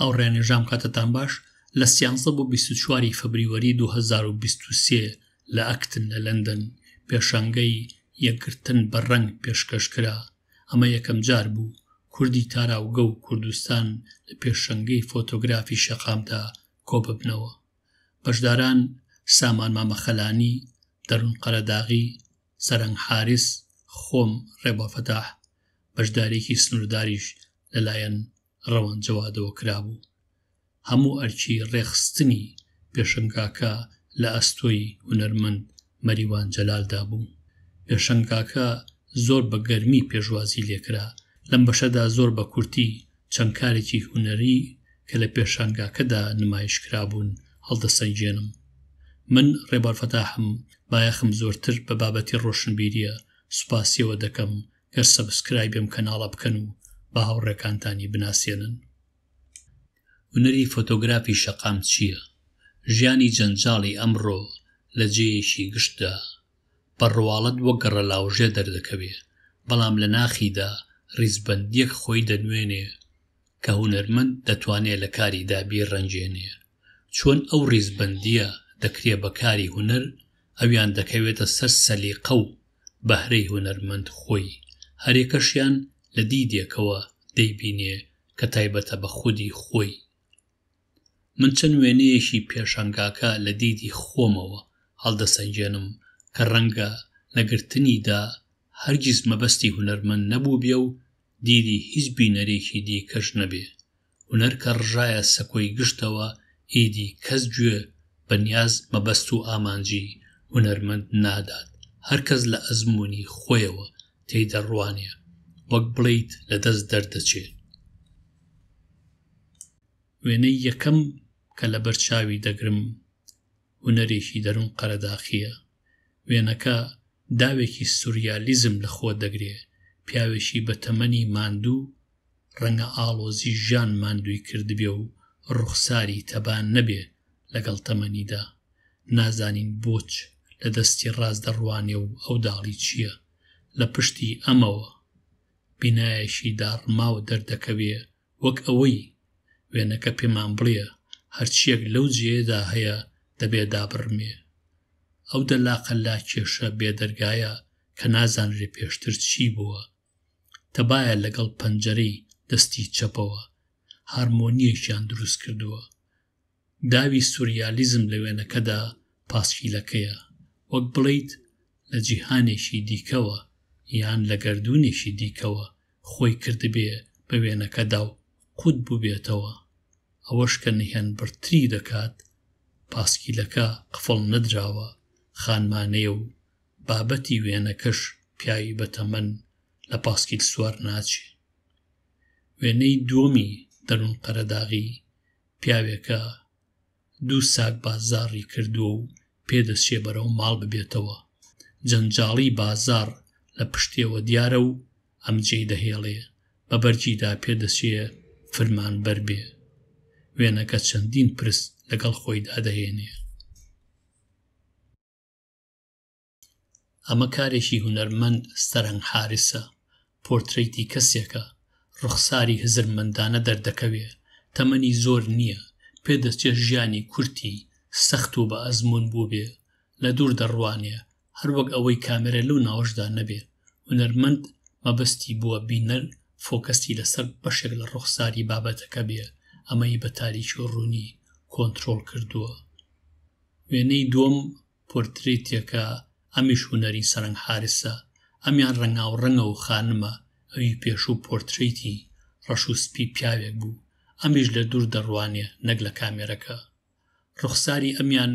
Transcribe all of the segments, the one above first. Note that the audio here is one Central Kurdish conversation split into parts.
ئەو ڕێنێژام کاتتان باش لە سیانزە بۆ 24واری فەبریوەری 2023 لە ئەکتن لە لەندەن پێشانگەی یەکگرتن بە ڕنگ پێشکەش کرا ئەمە یەکەم جار بوو کوردی تاراوگە و کوردستان لە پێشەنگەی فۆتۆگرافی شەقامدا کۆببنەوە بەشداران سامان مامەخەلانی دەرون قەرەداغی سەرنگ حارس خۆم ڕێبافەتاح بەشدارێکی سنوورداریش لەلایەن ڕەوەنجەوادەوە کرابوو هەموو ئەرچی ڕێخستنی پێشنگاکە لە ئەستۆی هوەرمەند مەریوان جەلالدا بوو پێشنگاکە زۆر بە گەرمی پێشوازی لێکرا لەم بەشەدا زۆر بە کورتی چەند کارێکی هوەری کە لە پێشنگاکەدا نمایشکرابوون هەڵدەسەنجێنم من ڕێبارفەتا هەم بایەخم زۆرتر بە بابەتی ڕۆشنبیریە سوپاسیەوە دەکەم گەر سەبسکرایبم کەناڵە بکەن و بە هاوڕێکانتانی بناسیێنن هوەری فۆتۆگرافی شەقام چییە؟ ژیانی جەنجاڵی ئەمڕۆ لە جێیەشی گشتدا بەڕواڵەت وەگەڕە لاوژێ دەردەکەوێ بەڵام لە ناخیدا ریزبندیەک خۆی دەنوێنێ کە هوەرمەند دەتوانێت لە کاری دابی ڕەنجێنێ چۆن ئەو ریزبندیە دەکرێ بەکاری هوەر ئەویان دەکەوێتە سەر سەلیقە و بەهرەی هوەرمەند خۆی هەرێکەشیان لە دیدێکەوە دەیبینێ کە تایبەتە بە خودی خۆی من چەند وێنەیەشی پێشنگاکە لە دیدی خۆمەوە هەڵدەسەنجێنم کە ڕەنگە لەگرتنیدا هەرگیز مەبەستی هوەرمەند نەبوو بێ و دیدی هیچ بینەرێکی دیکەش نەبێ هوەر کە ڕژایە سەکۆی گشتەوە ئیدی کەس گوێ بەنیاز مەبەست و ئامانجی هوەرمەند نادات هەرکەس لە ئەزمموی خۆیەوە تێدەڕوانە وەک بڵیت لە دەست دەردەچێت وێنەی یەکەم کە لە بەرچاوی دەگرم هوەرێکی دەروم قەرەداخیە وێنەکە داوێکی سوریالیزم لە خۆ دەگرێ پیاوێکی بە تەمەنی ماندوو ڕەنگە ئاڵۆزی ژان ماندووی کردبێ و ڕوخساری تەبان نەبێ لەگەڵ تەمەنیدا نازانین بۆچ لە دەستی ڕاز دەڕوانێ و ئەو داڵی چییە لە پشتی ئەمەوە بینایەشی داڕما و دەردەکەوێ وەک ئەوەی وێنەکە پێمان بڵێ هەرچیەک لەو جێدا هەیە دەبێ دابڕمێ ئەو دەلاقە لا کێشە بێدەرگایە کە نازانرێ پێشتر چی بووە تەبایە لەگەڵ پەنجەرەی دەستی چەپەوە هارمۆنیەکیان دروست کردووە داوی سوریالیزم لە وێنەکەدا پاسکیلەکەیە وەک بڵیت لە جیهانێکی دیکەوە یان لە گردردونیشی دیکەوە خۆی کردبێ بە وێنەکەدا و قوت بوو بێتەوە ئەوەش کە نهێن برتری دەکات پاسکیلەکە قفڵ نەدراوە خانمانەیە و بابەتی وێنەکەش پیاوی بەتەمەن لە پاسکیل سووار ناچێ وێنەی دووەمی دەروون قەرەداغی پیاوێکە دوو ساک بازاری کردووە و پێدەسێ بەرەو ماڵ ببێتەوە جەنجاڵی بازار لە پشتێەوە دیارە و ئەمجێ دەهێڵێ بە بەرجیدا پێدەچێ فرمان بەربێ وێنەکە چەندین پرست لەگەڵ خۆیدا دەهێنێ ئەمە کارێکی هوەرمەند سەرنگ حارسە پۆرتریتی کەسێکە ڕخساری هزرمەندانە دەردەکەوێ تەمەنی زۆر نییە پێدەچێت ژیانی کورتی سەخت و بە ئەزمون بوو بێ لە دوور دەڕوانێ هەروەک ئەوەی کامێرە لەو ناوەشدا نەبێت هونەرمەند مەبستی بووە بینەر فۆکەستی لەسەر بەشێک لە ڕوخساری بابەتەکە بێ ئەمەی بە تاریکی و ڕوونی کۆنتترۆل کردووە وێنەی دۆم پۆرتریتێکە ئەمیش هوەری سەرنگ حارسە ئەمیان ڕنگاو ڕەنگە و خانمە ئەوی پێش و پۆرتریتی ڕەش و سپی پیاوێک بوو ئەمیش لە دوور دەڕوانێ نەک لە کامێرەکە ڕخساری ئەمیان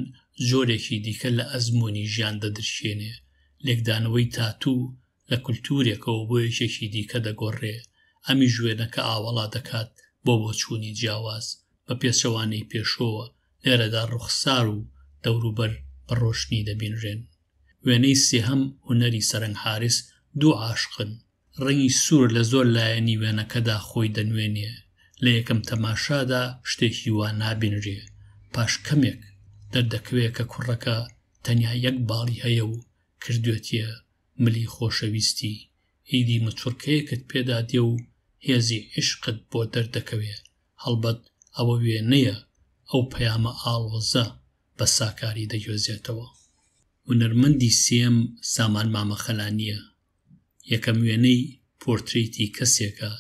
زۆرێکی دیکە لە ئەزمموی ژیان دەدرشێنێ لێکدانەوەی تاتوو لە کولتورێکەوە بۆ یەکێکی دیکە دەگۆڕێ ئەمی ژوێنەکە ئاوەڵا دەکات بۆ بۆچوونی جیاواز بە پێچەوانەی پێشۆوە لێرەدا ڕوخسار و دەوروبەر بەڕۆشنی دەبینرێن وێنەی سێهەم هوەری سەرنگ حارس دوو عاشقن ڕەنی سوور لە زۆر لایەنی وێنەکەدا خۆی دەنوێنێ لە یەکەم تەماشادا شتێکی وا نابینرێ پاش کەمێک دەردەکوێت کە کوڕەکە تەنیا یەک باڵی هەیە و کردوێتە ملی خۆشەویستی ئیدی مچورکەیەکت پێدا دێ و هێزی عشقت بۆ دەردەکەوێ هەڵبەت ئەوە وێنەیە ئەو پەیامە ئاڵۆزە بە ساکاری دەگوێزێتەوە ونەرمەندی سێم سامان مامەخەلانیە یەکەم وێنەی پۆرتریتی کەسێکە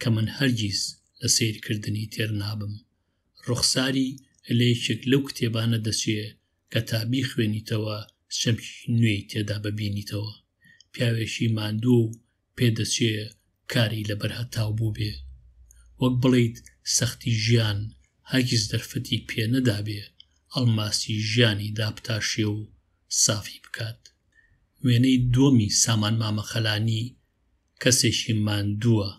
کە من هەرگیز لە سیرکردنی تێر نابم ڕوخساری لەیەکێک لەو کتێبانە دەچێ کە تابی خوێنیتەوە شەمکی نوێی تێدا ببینیتەوە پیاوێکی ماندوو و پێدەچێ کاری لەبەر هەتاو بوو بێ وەک بڵیت سەختی ژیان هەگیز دەرفەتی پێ نەدابێ ئەلماسی ژیانی داپتاشێ و سافی بکات وێنەی دۆمی سامان مامەخەلانی کەسێکی ماندووە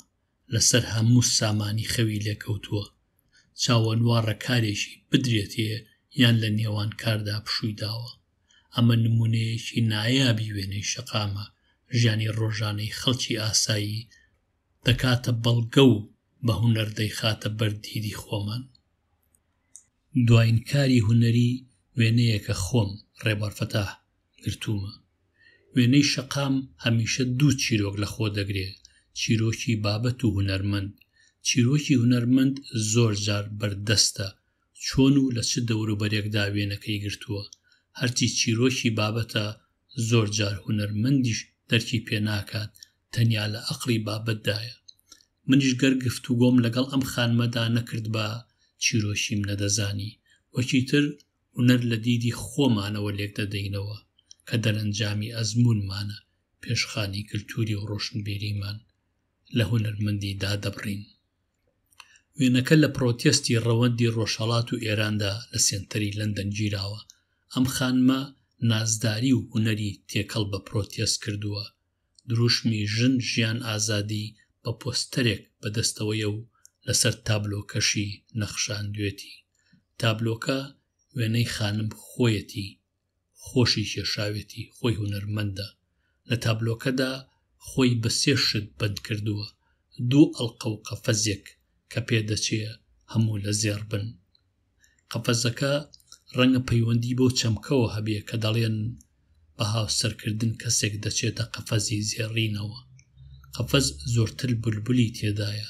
لەسەر هەموو سامانی خەوی لێکەوتووە چاوەنوارە کارێکی بدرێتێ یان لە نێوان کاردا پشووی داوە ئەمە نمونەیەکی نایابی وێنەی شەقامە ژیانی ڕۆژانەی خەڵکی ئاسایی دەکاتە بەڵگە و بە هوەردەی خاتە بەردیری خۆمان دوایینکاری هوەری وێنەیەکە خۆم ڕێبەرفەتا گرتومە وێنەی شەقام هەمیشە دوو چیرۆک لە خۆ دەگرێ چیرۆکی بابەت و هوەرمەند چیرۆکی هوەرمەند زۆر جار بەردەستە چۆن و لە چ دەوروبەرێکدا وێنەکەی گرتووە هەرچی چیرۆکی بابەتە زۆر جار هوەرمەندیش دەرکی پێناکات تەنیا لە ئەقلی بابەتدایە منیش گەر گفت و گۆم لەگەڵ ئەم خانمەدا نەکرد بە چیرۆشیم نەدەزانی وەچی تر هوەر لە دیدی خۆمانەوە لێک دەدەینەوە کە دەرەنجامی ئەزمونمانە پێشخانی کللتوری و ڕۆشنبیریمان لە هوەرمەندیدا دەبڕین وێنەکە لە پرۆتیستی ڕەوەندی ڕۆژهڵات و ئێراندا لە سنتەری لەندەن گیراوە ئەم خانمە نازداری و هوەری تێکەڵ بە پرۆتیس کردووە دروشمی ژن ژیان ئازادی بە پۆستەرێک بەدەستەوەیە و لەسەر تابلۆکەشی نەخشاندوێتی تابلۆکە وێنەی خانم خۆیەتی خۆشی کێشاوێتی خۆی هوەرمەندە لە تابلۆکەدا خۆی بە سێشت بند کردووە دوو ئەڵقە و قەفەزێک کە پێدەچێ هەموو لە زێر بن قەفەزەکە ڕەنگە پەیوەندی بۆ چەمکەوە هەبێ کە دەڵێن بە هاوسەرکردن کەسێک دەچێتە قەفەزی زێڕینەوە قەفەز زۆرتر بولبولی تێدایە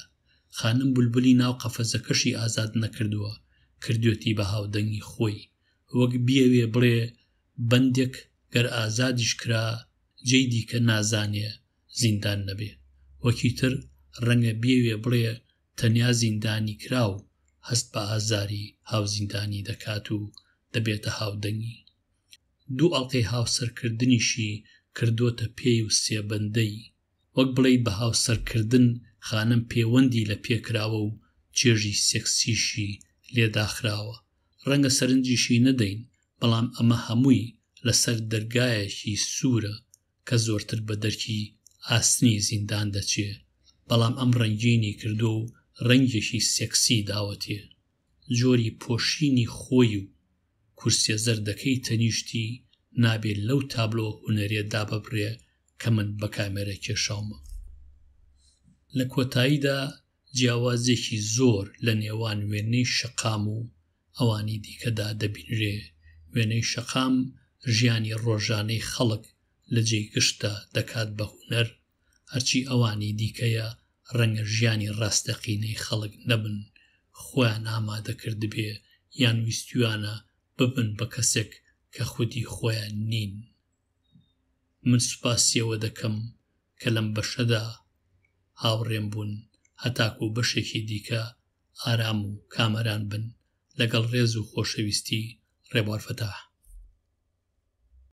خانم بولبولی ناو قەفەزەکەشی ئازاد نەکردووە کردوێتی بە هاودەنگی خۆی وەک بیاوێ بڵێ بەندێک گەر ئازادیش کرا جێ دیکە نازانێ زیندان نەبێ وەکی تر ڕەنگە بێوێ بڵێ تەنیا زیندانی کراو هەست بە ئازاری هاوزیندانی دەکات و دەبێتە هاودەنگی دوو ئەڵلقەی هاوسەرکردنیشی کردوتە پێی و سێبندەی وەک بڵێ بە هاوسەرکردن خانم پەیوەندی لە پێکراوە و چێژی سێکسیشی لێداخراوە ڕەنگە سەرنجیشی نەدەین بەڵام ئەمە هەمووی لەسەر دەرگایەکی سوورە کە زۆرتر بە دەرکی ئاسنی زیندان دەچێ بەڵام ئەم ڕنگینی کردو و ڕەنگێکی سێکسی داوەتێ جۆری پۆشینی خۆی و کورسە زەردەکەی تەنیشتی نابێت لەو تابلۆ هوەرە دابەبرێ کە من بە کامێرە کێشاومە لە کۆتاییدا جیاوازێکی زۆر لە نێوان وێنەی شقام و ئەوانی دیکەدا دەبینرێ وێنەی شقام ژیانی ڕۆژانەی خەڵک لە جێگشتە دەکات بە هوەر هەرچی ئەوانی دیکەیە ڕەنگە ژیانی ڕاستەقینەی خەڵک نەبن خۆیان ئامادەکرد بێ یان ویستیوانە ببن بە کەسێک کە خودی خۆیان نین من سوپاسیەوە دەکەم کە لەم بەشەدا هاوڕێم بوون هەتاکو بەشێکی دیکە ئارام و کامەران بن لەگەڵ ڕێز و خۆشەویستی ڕێبوارفتەها